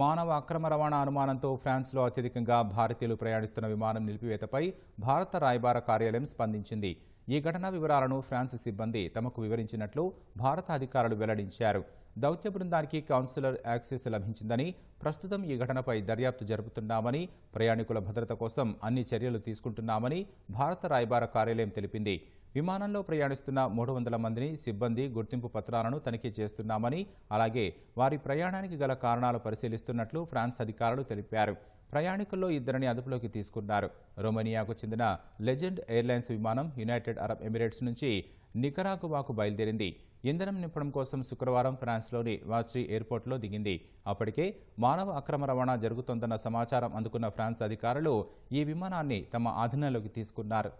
మానవ అక్రమ రవాణా అనుమానంతో ఫ్రాన్స్లో అత్యధికంగా భారతీయులు ప్రయాణిస్తున్న విమానం నిలిపివేతపై భారత రాయబార కార్యాలయం స్పందించింది ఈ ఘటనా వివరాలను ఫ్రాన్స్ సిబ్బంది తమకు వివరించినట్లు భారత అధికారులు వెల్లడించారు దౌత్య బృందానికి కౌన్సిలర్ యాక్సెస్ లభించిందని ప్రస్తుతం ఈ ఘటనపై దర్యాప్తు జరుపుతున్నామని ప్రయాణికుల భద్రత కోసం అన్ని చర్యలు తీసుకుంటున్నామని భారత రాయబార కార్యాలయం తెలిపింది విమానంలో ప్రయాణిస్తున్న మూడు వందల మందిని సిబ్బంది గుర్తింపు పత్రాలను తనిఖీ చేస్తున్నామని అలాగే వారి ప్రయాణానికి గల కారణాలు పరిశీలిస్తున్నట్లు ఫ్రాన్స్ అధికారులు తెలిపారు ప్రయాణికుల్లో ఇద్దరిని అదుపులోకి తీసుకున్నారు రొమేనియాకు చెందిన లెజెండ్ ఎయిర్లైన్స్ విమానం యునైటెడ్ అరబ్ ఎమిరేట్స్ నుంచి నికరాకువాకు బయలుదేరింది ఇంధనం నింపడం కోసం శుక్రవారం ఫ్రాన్స్లోని వాచ్రీ ఎయిర్పోర్ట్లో దిగింది అప్పటికే మానవ అక్రమ రవాణా జరుగుతోందన్న సమాచారం అందుకున్న ఫ్రాన్స్ అధికారులు ఈ విమానాన్ని తమ ఆధీనంలోకి తీసుకున్నారు